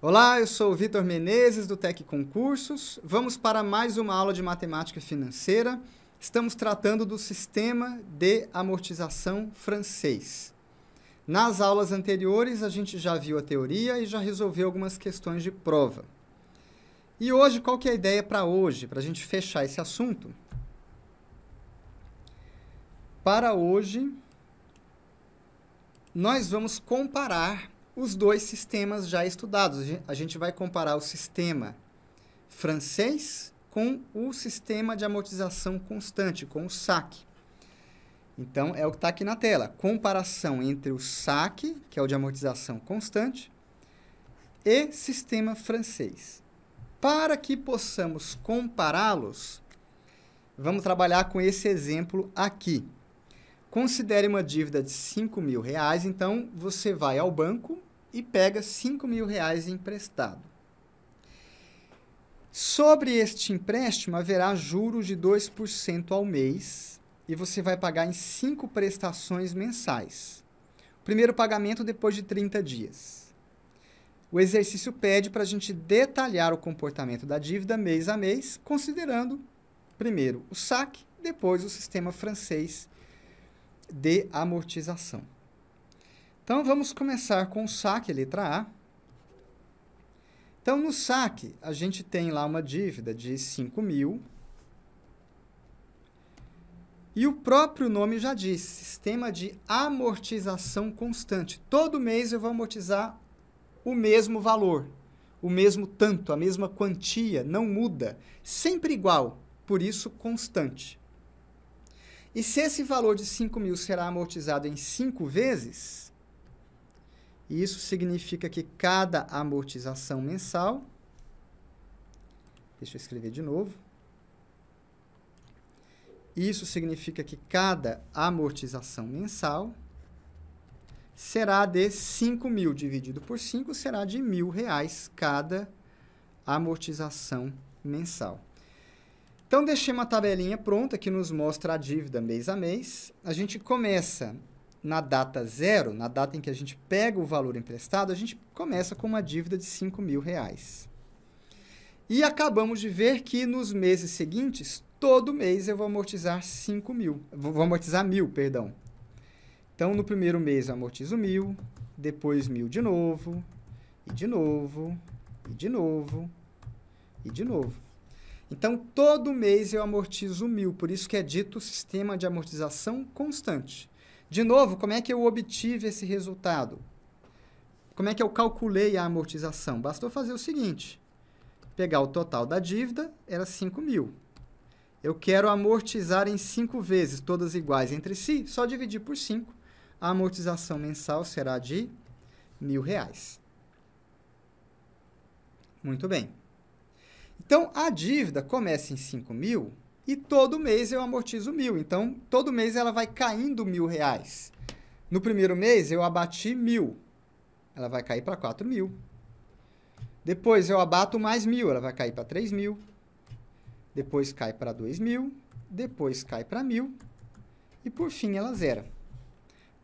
Olá, eu sou o Vitor Menezes do Tec Concursos. Vamos para mais uma aula de matemática financeira. Estamos tratando do sistema de amortização francês. Nas aulas anteriores, a gente já viu a teoria e já resolveu algumas questões de prova. E hoje, qual que é a ideia para hoje, para a gente fechar esse assunto? Para hoje, nós vamos comparar os dois sistemas já estudados. A gente vai comparar o sistema francês com o sistema de amortização constante, com o SAC. Então, é o que está aqui na tela. Comparação entre o SAC, que é o de amortização constante, e sistema francês. Para que possamos compará-los, vamos trabalhar com esse exemplo aqui. Considere uma dívida de 5 mil reais, então você vai ao banco e pega 5 mil reais emprestado. Sobre este empréstimo, haverá juros de 2% ao mês e você vai pagar em cinco prestações mensais. primeiro pagamento depois de 30 dias. O exercício pede para a gente detalhar o comportamento da dívida mês a mês, considerando primeiro o saque, depois o sistema francês de amortização. Então vamos começar com o saque, letra A. Então no saque, a gente tem lá uma dívida de 5 mil. E o próprio nome já diz, sistema de amortização constante. Todo mês eu vou amortizar o mesmo valor, o mesmo tanto, a mesma quantia, não muda, sempre igual, por isso constante. E se esse valor de 5 mil será amortizado em 5 vezes, isso significa que cada amortização mensal, deixa eu escrever de novo, isso significa que cada amortização mensal será de 5 mil dividido por 5, será de mil reais cada amortização mensal. Então, deixei uma tabelinha pronta que nos mostra a dívida mês a mês. A gente começa na data zero, na data em que a gente pega o valor emprestado, a gente começa com uma dívida de R$ mil reais. E acabamos de ver que nos meses seguintes, todo mês eu vou amortizar R$ mil. Vou amortizar mil, perdão. Então, no primeiro mês eu amortizo mil, depois mil de novo, e de novo, e de novo, e de novo. Então, todo mês eu amortizo mil, por isso que é dito sistema de amortização constante. De novo, como é que eu obtive esse resultado? Como é que eu calculei a amortização? Bastou fazer o seguinte, pegar o total da dívida, era 5 mil. Eu quero amortizar em 5 vezes, todas iguais entre si, só dividir por 5. A amortização mensal será de mil reais. Muito bem. Então, a dívida começa em 5 mil e todo mês eu amortizo mil. Então, todo mês ela vai caindo mil reais. No primeiro mês, eu abati mil. Ela vai cair para 4 mil. Depois, eu abato mais mil. Ela vai cair para 3 mil. Depois, cai para 2 mil. Depois, cai para mil. E, por fim, ela zera.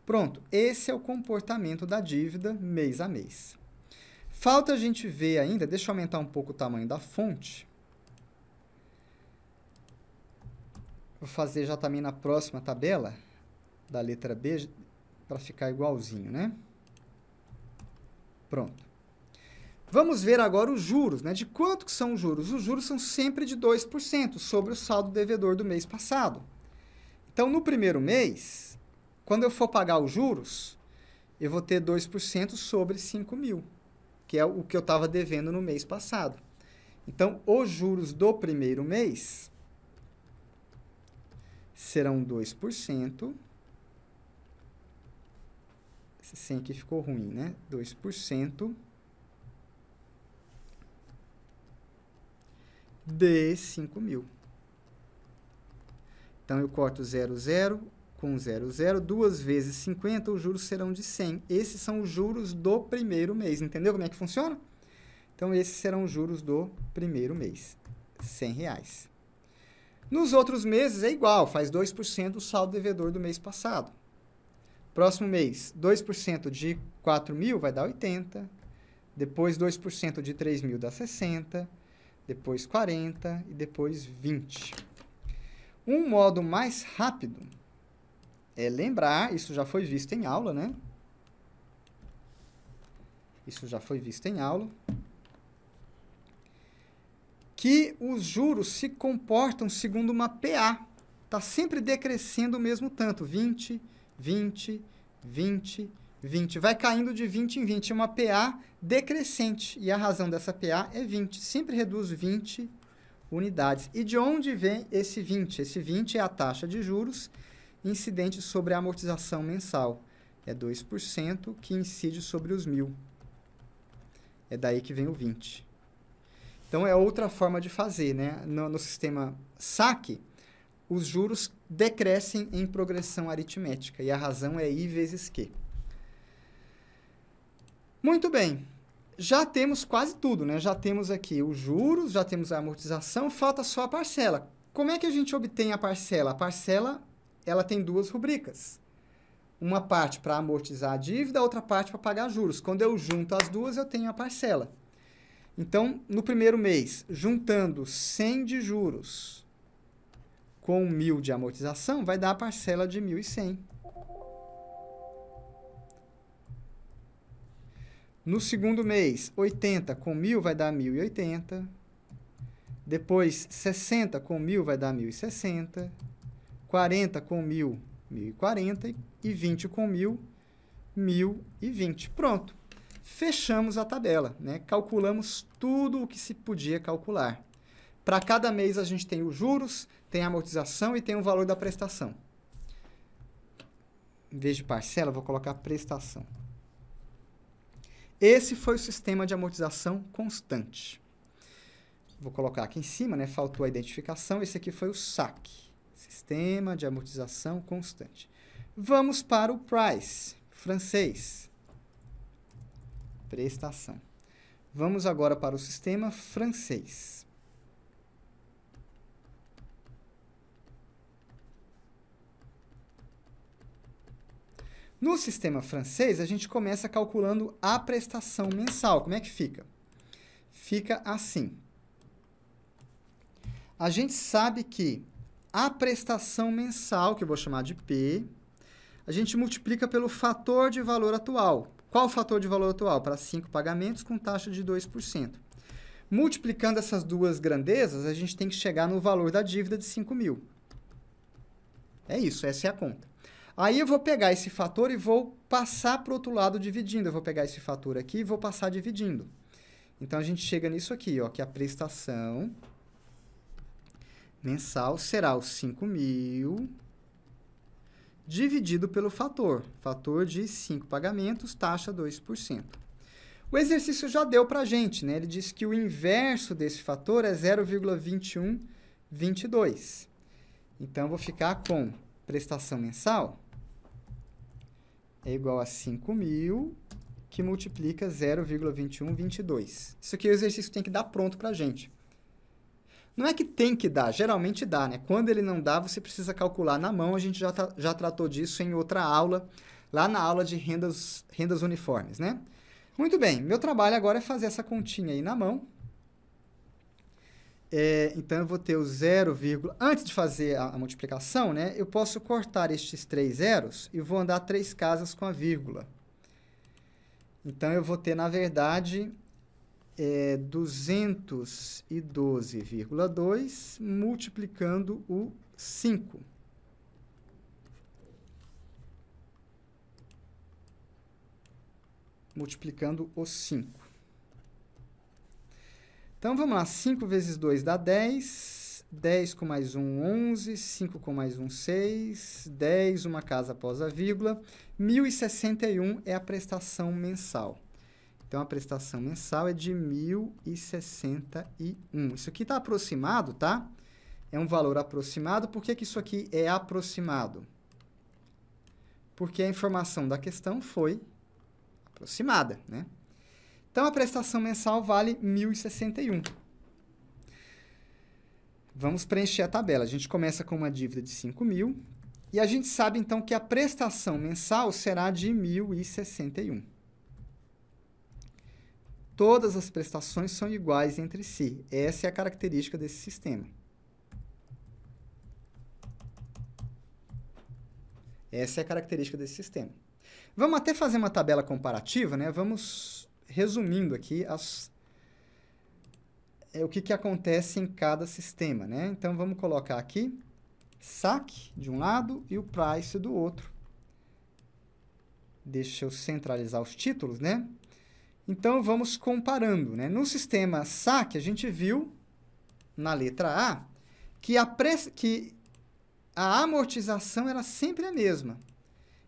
Pronto. Esse é o comportamento da dívida mês a mês. Falta a gente ver ainda, deixa eu aumentar um pouco o tamanho da fonte. Vou fazer já também na próxima tabela da letra B para ficar igualzinho, né? Pronto. Vamos ver agora os juros, né? De quanto que são os juros? Os juros são sempre de 2% sobre o saldo devedor do mês passado. Então, no primeiro mês, quando eu for pagar os juros, eu vou ter 2% sobre 5 mil que é o que eu estava devendo no mês passado. Então, os juros do primeiro mês serão 2%. Esse 100 aqui ficou ruim, né? 2% de 5 mil. Então, eu corto 0,0, com 00, duas vezes 50, os juros serão de 100. Esses são os juros do primeiro mês, entendeu como é que funciona? Então, esses serão os juros do primeiro mês, 100 reais. Nos outros meses é igual, faz 2% do saldo devedor do mês passado. Próximo mês, 2% de 4 mil vai dar 80, depois 2% de 3 mil dá 60, depois 40 e depois 20. Um modo mais rápido é lembrar, isso já foi visto em aula, né? Isso já foi visto em aula. Que os juros se comportam segundo uma PA. Está sempre decrescendo o mesmo tanto. 20, 20, 20, 20. Vai caindo de 20 em 20. É uma PA decrescente. E a razão dessa PA é 20. Sempre reduz 20 unidades. E de onde vem esse 20? Esse 20 é a taxa de juros incidente sobre a amortização mensal. É 2% que incide sobre os mil. É daí que vem o 20. Então, é outra forma de fazer. Né? No, no sistema saque, os juros decrescem em progressão aritmética. E a razão é I vezes Q. Muito bem. Já temos quase tudo, né? Já temos aqui os juros, já temos a amortização, falta só a parcela. Como é que a gente obtém a parcela? A parcela ela tem duas rubricas. Uma parte para amortizar a dívida, outra parte para pagar juros. Quando eu junto as duas, eu tenho a parcela. Então, no primeiro mês, juntando 100 de juros com 1.000 de amortização, vai dar a parcela de 1.100. No segundo mês, 80 com 1.000 vai dar 1.080. Depois, 60 com 1.000 vai dar 1.060. 40 com 1000, 1040. E 20 com 1000, 1020. Pronto. Fechamos a tabela, né? Calculamos tudo o que se podia calcular. Para cada mês a gente tem os juros, tem a amortização e tem o valor da prestação. Em vez de parcela, vou colocar prestação. Esse foi o sistema de amortização constante. Vou colocar aqui em cima, né? Faltou a identificação. Esse aqui foi o saque. Sistema de amortização constante. Vamos para o price, francês. Prestação. Vamos agora para o sistema francês. No sistema francês, a gente começa calculando a prestação mensal. Como é que fica? Fica assim. A gente sabe que a prestação mensal, que eu vou chamar de P, a gente multiplica pelo fator de valor atual. Qual o fator de valor atual? Para cinco pagamentos com taxa de 2%. Multiplicando essas duas grandezas, a gente tem que chegar no valor da dívida de 5 mil. É isso, essa é a conta. Aí eu vou pegar esse fator e vou passar para o outro lado dividindo. Eu vou pegar esse fator aqui e vou passar dividindo. Então, a gente chega nisso aqui, ó, que é a prestação mensal será os 5 mil dividido pelo fator. Fator de 5 pagamentos, taxa 2%. O exercício já deu para a gente, né? Ele diz que o inverso desse fator é 0,2122. Então, vou ficar com prestação mensal é igual a 5 mil, que multiplica 0,2122. Isso aqui é o exercício tem que dar pronto para a gente. Não é que tem que dar, geralmente dá, né? Quando ele não dá, você precisa calcular na mão, a gente já, tá, já tratou disso em outra aula, lá na aula de rendas, rendas uniformes, né? Muito bem, meu trabalho agora é fazer essa continha aí na mão. É, então, eu vou ter o 0, antes de fazer a, a multiplicação, né? Eu posso cortar estes três zeros e vou andar três casas com a vírgula. Então, eu vou ter, na verdade, é 212,2 multiplicando o 5. Multiplicando o 5. Então, vamos lá. 5 vezes 2 dá 10. 10 com mais 1, 11. 5 com mais 1, 6. 10, uma casa após a vírgula. 1.061 é a prestação mensal. Então, a prestação mensal é de 1.061. Isso aqui está aproximado, tá? É um valor aproximado. Por que, que isso aqui é aproximado? Porque a informação da questão foi aproximada, né? Então, a prestação mensal vale 1.061. Vamos preencher a tabela. A gente começa com uma dívida de 5000 mil e a gente sabe, então, que a prestação mensal será de 1.061 todas as prestações são iguais entre si. Essa é a característica desse sistema. Essa é a característica desse sistema. Vamos até fazer uma tabela comparativa, né? Vamos resumindo aqui as, é, o que, que acontece em cada sistema, né? Então, vamos colocar aqui saque de um lado e o price do outro. Deixa eu centralizar os títulos, né? Então, vamos comparando. Né? No sistema SAC, a gente viu, na letra A, que a, que a amortização era sempre a mesma.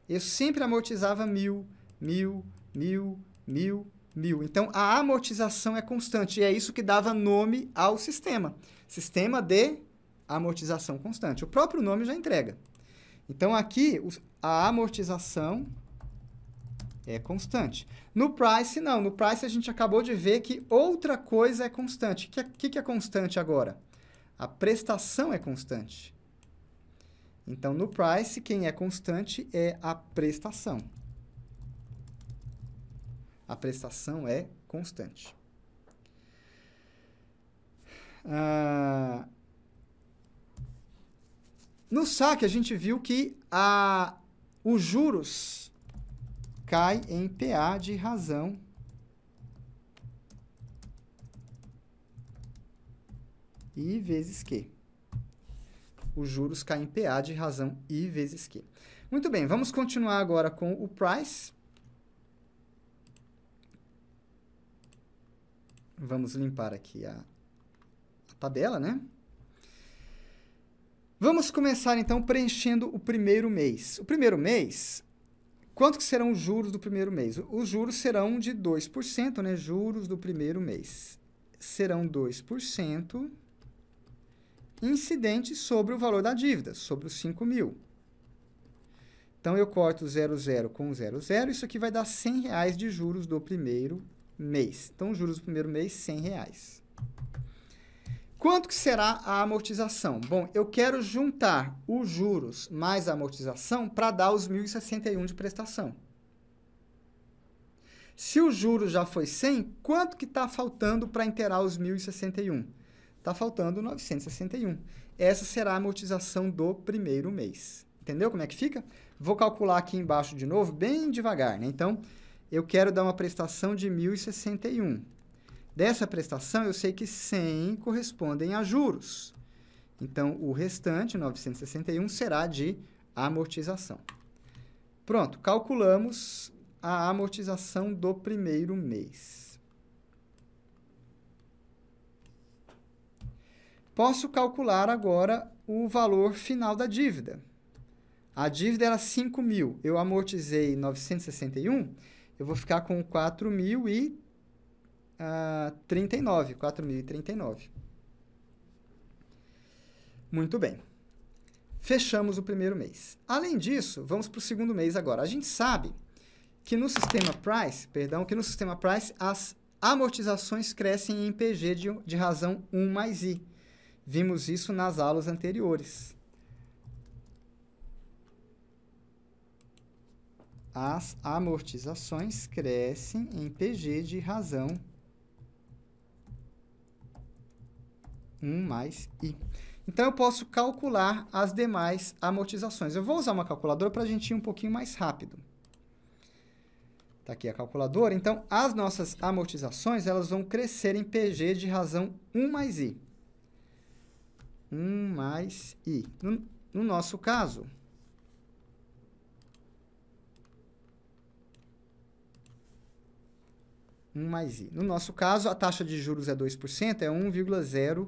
Eu sempre amortizava mil, mil, mil, mil, mil. Então, a amortização é constante. E é isso que dava nome ao sistema. Sistema de amortização constante. O próprio nome já entrega. Então, aqui, a amortização é constante. No price, não. No price, a gente acabou de ver que outra coisa é constante. O que, é, que, que é constante agora? A prestação é constante. Então, no price, quem é constante é a prestação. A prestação é constante. Ah, no saque, a gente viu que a, os juros cai em PA de razão I vezes Q. Os juros caem em PA de razão I vezes Q. Muito bem, vamos continuar agora com o price. Vamos limpar aqui a, a tabela, né? Vamos começar, então, preenchendo o primeiro mês. O primeiro mês, Quanto que serão os juros do primeiro mês? Os juros serão de 2%, né? Juros do primeiro mês. Serão 2% incidente sobre o valor da dívida, sobre os 5 mil. Então, eu corto 00 com 00, isso aqui vai dar 100 reais de juros do primeiro mês. Então, juros do primeiro mês, 100 reais. Quanto que será a amortização? Bom, eu quero juntar os juros mais a amortização para dar os 1.061 de prestação. Se o juro já foi 100, quanto que está faltando para inteirar os 1.061? Está faltando 961. Essa será a amortização do primeiro mês. Entendeu como é que fica? Vou calcular aqui embaixo de novo, bem devagar, né? Então, eu quero dar uma prestação de 1.061. Dessa prestação, eu sei que 100 correspondem a juros. Então, o restante, 961, será de amortização. Pronto, calculamos a amortização do primeiro mês. Posso calcular agora o valor final da dívida. A dívida era 5 mil, eu amortizei 961, eu vou ficar com 4 mil e a 39, 4.039. Muito bem. Fechamos o primeiro mês. Além disso, vamos para o segundo mês agora. A gente sabe que no sistema Price, perdão, que no sistema Price as amortizações crescem em PG de, de razão 1 mais I. Vimos isso nas aulas anteriores. As amortizações crescem em PG de razão 1 1 mais i. Então, eu posso calcular as demais amortizações. Eu vou usar uma calculadora para a gente ir um pouquinho mais rápido. Está aqui a calculadora. Então, as nossas amortizações elas vão crescer em PG de razão 1 mais i. 1 mais i. No, no nosso caso... Um mais i. No nosso caso, a taxa de juros é 2%, é 1,0%.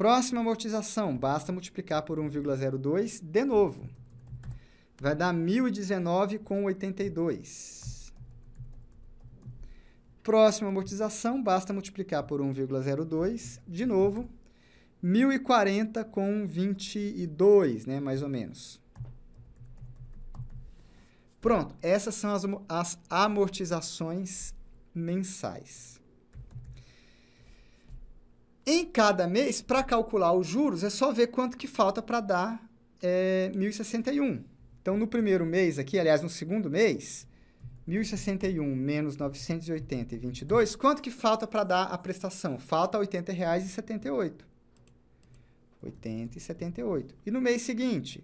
Próxima amortização, basta multiplicar por 1,02 de novo. Vai dar 1.019,82. Próxima amortização, basta multiplicar por 1,02 de novo. 1.040,22, né, mais ou menos. Pronto, essas são as, as amortizações mensais. Em cada mês, para calcular os juros, é só ver quanto que falta para dar é, 1.061. Então, no primeiro mês aqui, aliás, no segundo mês, 1.061 menos 980 e 22, quanto que falta para dar a prestação? Falta R$ 80,78. 80,78. E no mês seguinte?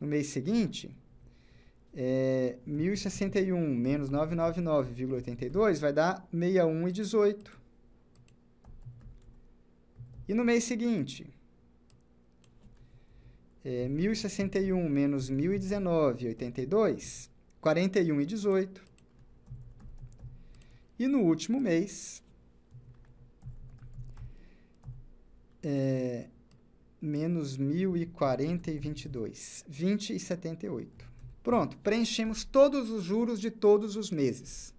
No mês seguinte, é, 1.061 menos 999,82 vai dar 61,18. E no mês seguinte, é, 1061 menos 1019, 82, 41 e 18. E no último mês, é, menos 1040 e 22, 20 e 78. Pronto, preenchemos todos os juros de todos os meses.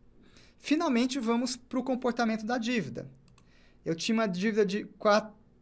Finalmente, vamos para o comportamento da dívida. Eu tinha uma dívida de 4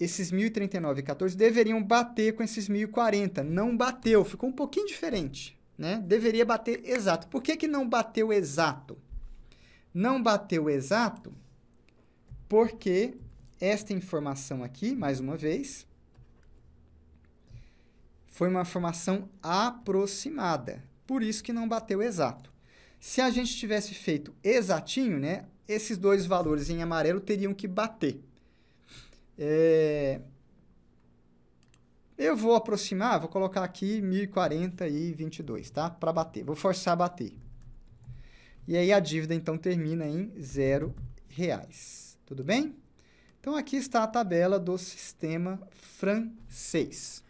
esses 1039 e 14 deveriam bater com esses 1040. Não bateu, ficou um pouquinho diferente, né? Deveria bater exato. Por que, que não bateu exato? Não bateu exato porque esta informação aqui, mais uma vez, foi uma informação aproximada. Por isso que não bateu exato. Se a gente tivesse feito exatinho, né? Esses dois valores em amarelo teriam que bater. É... Eu vou aproximar, vou colocar aqui 1040 e 22, tá? Para bater, vou forçar a bater. E aí a dívida então termina em zero reais, tudo bem? Então aqui está a tabela do sistema francês.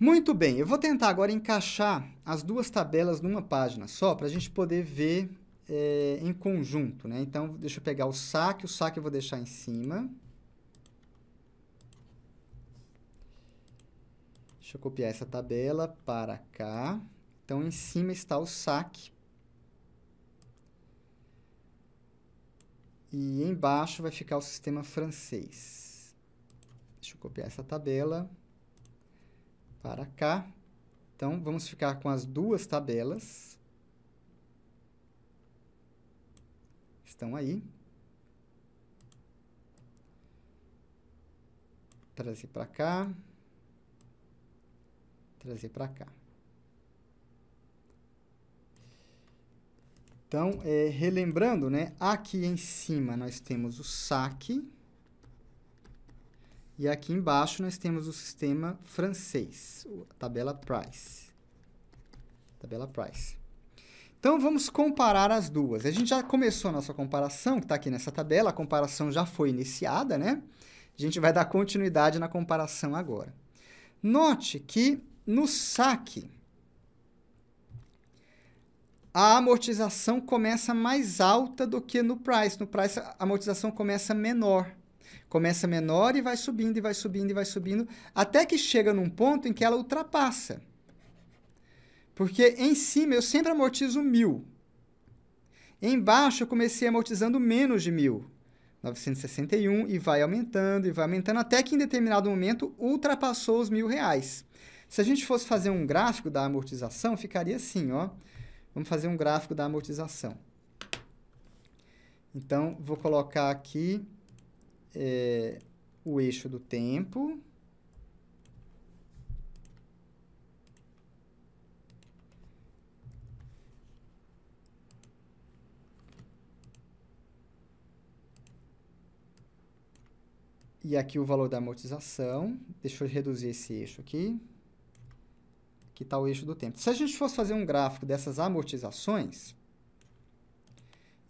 Muito bem, eu vou tentar agora encaixar as duas tabelas numa página só para a gente poder ver é, em conjunto, né? Então, deixa eu pegar o saque, o saque eu vou deixar em cima. Deixa eu copiar essa tabela para cá. Então, em cima está o saque. E embaixo vai ficar o sistema francês. Deixa eu copiar essa tabela para cá. Então, vamos ficar com as duas tabelas. estão aí. Trazer para cá. Trazer para cá. Então, é, relembrando, né, aqui em cima nós temos o saque e aqui embaixo nós temos o sistema francês, a tabela price. Tabela price. Então vamos comparar as duas. A gente já começou a nossa comparação, que está aqui nessa tabela, a comparação já foi iniciada, né? A gente vai dar continuidade na comparação agora. Note que no saque, a amortização começa mais alta do que no price. No price, a amortização começa menor. Começa menor e vai subindo, e vai subindo, e vai subindo, até que chega num ponto em que ela ultrapassa. Porque em cima eu sempre amortizo mil. Embaixo eu comecei amortizando menos de mil. 961 e vai aumentando e vai aumentando até que em determinado momento ultrapassou os mil reais. Se a gente fosse fazer um gráfico da amortização, ficaria assim, ó. Vamos fazer um gráfico da amortização. Então, vou colocar aqui é, o eixo do tempo. E aqui o valor da amortização. Deixa eu reduzir esse eixo aqui. que está o eixo do tempo. Se a gente fosse fazer um gráfico dessas amortizações,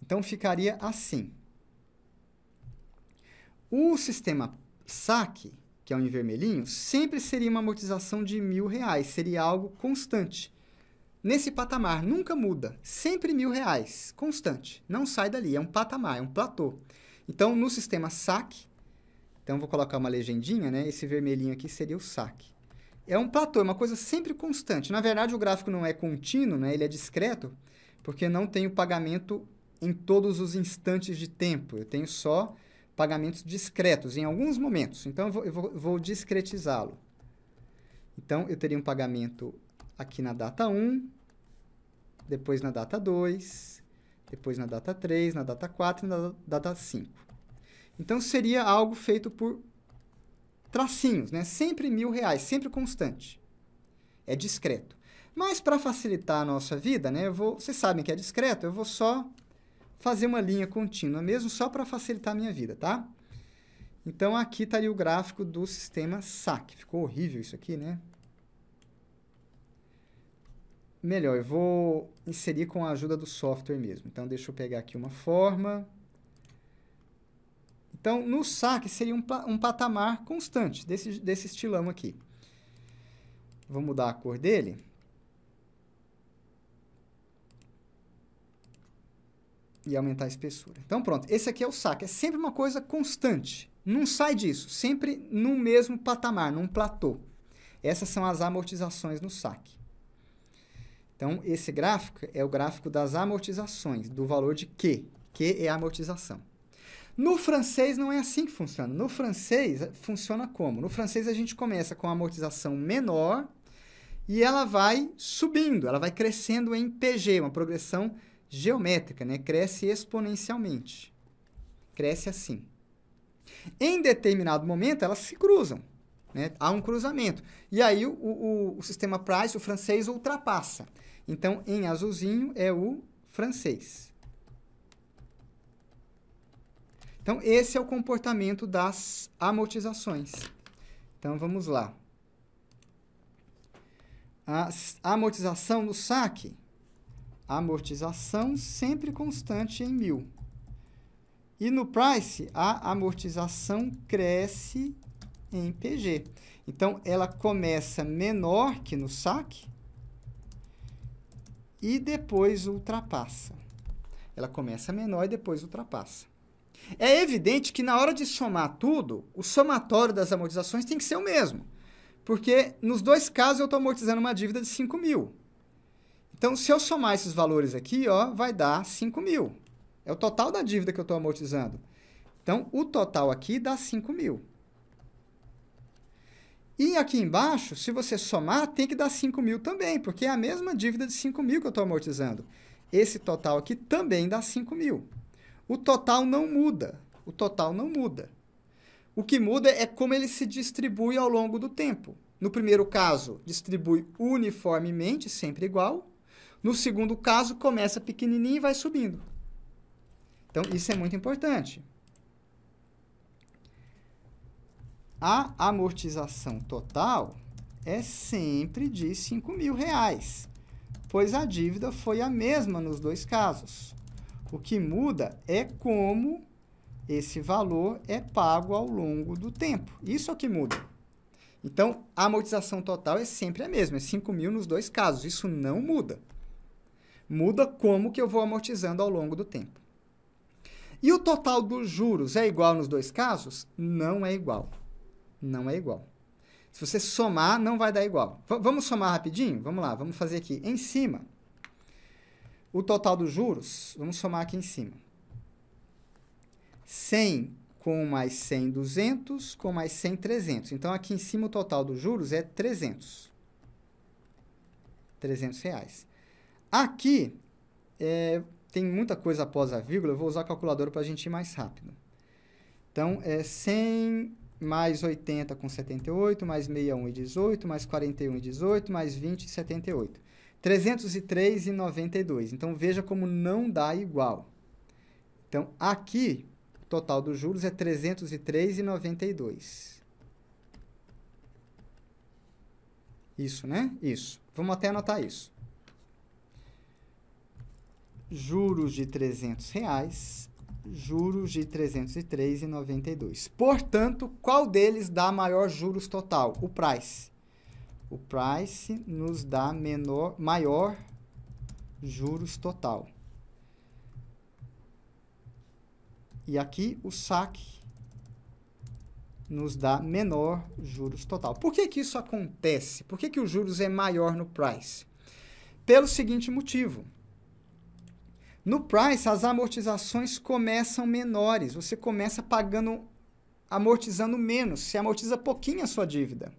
então ficaria assim. O sistema saque, que é o em vermelhinho, sempre seria uma amortização de mil reais, seria algo constante. Nesse patamar, nunca muda, sempre mil reais, constante, não sai dali, é um patamar, é um platô. Então, no sistema saque, então, vou colocar uma legendinha, né? Esse vermelhinho aqui seria o saque. É um platô, é uma coisa sempre constante. Na verdade, o gráfico não é contínuo, né? Ele é discreto, porque não tem o pagamento em todos os instantes de tempo. Eu tenho só pagamentos discretos em alguns momentos. Então, eu vou, eu vou, vou discretizá-lo. Então, eu teria um pagamento aqui na data 1, depois na data 2, depois na data 3, na data 4 e na data 5. Então seria algo feito por tracinhos, né? Sempre mil reais, sempre constante. É discreto. Mas para facilitar a nossa vida, né? Eu vou, vocês sabem que é discreto, eu vou só fazer uma linha contínua mesmo, só para facilitar a minha vida, tá? Então aqui estaria tá o gráfico do sistema SAC. Ficou horrível isso aqui, né? Melhor, eu vou inserir com a ajuda do software mesmo. Então deixa eu pegar aqui uma forma. Então, no saque seria um, um patamar constante desse, desse estilão aqui. Vou mudar a cor dele. E aumentar a espessura. Então, pronto. Esse aqui é o saque. É sempre uma coisa constante. Não sai disso. Sempre no mesmo patamar, num platô. Essas são as amortizações no saque. Então, esse gráfico é o gráfico das amortizações, do valor de Q. Q é a amortização. No francês não é assim que funciona. No francês eh, funciona como? No francês a gente começa com a amortização menor e ela vai subindo, ela vai crescendo em PG, uma progressão geométrica, né? Cresce exponencialmente. Cresce assim. Em determinado momento elas se cruzam, né? Há um cruzamento. E aí o, o, o sistema Price, o francês, ultrapassa. Então, em azulzinho é o francês. Então, esse é o comportamento das amortizações. Então, vamos lá. A amortização no saque. Amortização sempre constante em mil. E no price, a amortização cresce em PG. Então, ela começa menor que no saque e depois ultrapassa. Ela começa menor e depois ultrapassa. É evidente que na hora de somar tudo, o somatório das amortizações tem que ser o mesmo. Porque nos dois casos eu estou amortizando uma dívida de 5 mil. Então, se eu somar esses valores aqui, ó, vai dar 5 mil. É o total da dívida que eu estou amortizando. Então, o total aqui dá 5 mil. E aqui embaixo, se você somar, tem que dar 5 mil também, porque é a mesma dívida de 5 mil que eu estou amortizando. Esse total aqui também dá 5 mil. O total não muda. O total não muda. O que muda é como ele se distribui ao longo do tempo. No primeiro caso, distribui uniformemente, sempre igual. No segundo caso, começa pequenininho e vai subindo. Então, isso é muito importante. A amortização total é sempre de R$ mil reais, pois a dívida foi a mesma nos dois casos. O que muda é como esse valor é pago ao longo do tempo. Isso é o que muda. Então, a amortização total é sempre a mesma, é 5 mil nos dois casos. Isso não muda. Muda como que eu vou amortizando ao longo do tempo. E o total dos juros é igual nos dois casos? Não é igual. Não é igual. Se você somar, não vai dar igual. V vamos somar rapidinho? Vamos lá, vamos fazer aqui. Em cima, o total dos juros, vamos somar aqui em cima. 100 com mais 100, 200, com mais 100, 300. Então, aqui em cima, o total dos juros é 300. 300 reais. Aqui, é, tem muita coisa após a vírgula, eu vou usar a calculadora para a gente ir mais rápido. Então, é 100 mais 80 com 78, mais 61 e 18, mais 41 e 18, mais 20 e 78. 303,92. Então, veja como não dá igual. Então, aqui, o total dos juros é 303,92. Isso, né? Isso. Vamos até anotar isso. Juros de 300 reais, juros de 303,92. Portanto, qual deles dá maior juros total? O price o price nos dá menor, maior juros total. E aqui o saque nos dá menor juros total. Por que, que isso acontece? Por que, que o juros é maior no price? Pelo seguinte motivo. No price, as amortizações começam menores. Você começa pagando, amortizando menos. Você amortiza pouquinho a sua dívida.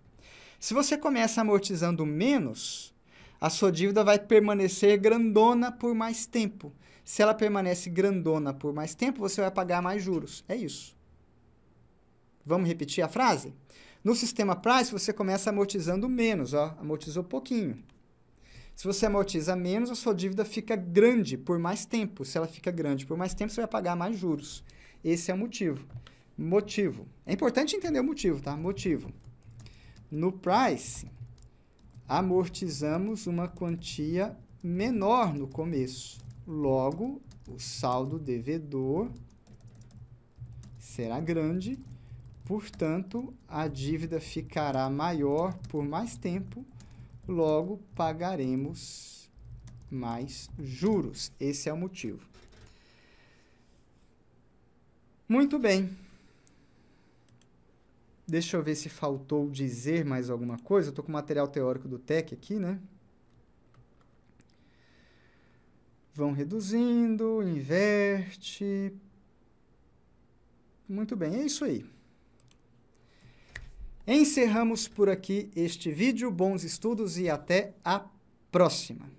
Se você começa amortizando menos, a sua dívida vai permanecer grandona por mais tempo. Se ela permanece grandona por mais tempo, você vai pagar mais juros. É isso. Vamos repetir a frase? No sistema price, você começa amortizando menos, ó, amortizou pouquinho. Se você amortiza menos, a sua dívida fica grande por mais tempo. Se ela fica grande por mais tempo, você vai pagar mais juros. Esse é o motivo. Motivo. É importante entender o motivo, tá? Motivo. No price amortizamos uma quantia menor no começo. Logo, o saldo devedor será grande, portanto, a dívida ficará maior por mais tempo, logo pagaremos mais juros. Esse é o motivo. Muito bem. Deixa eu ver se faltou dizer mais alguma coisa. Eu tô com o material teórico do TEC aqui, né? Vão reduzindo, inverte. Muito bem, é isso aí. Encerramos por aqui este vídeo. Bons estudos e até a próxima.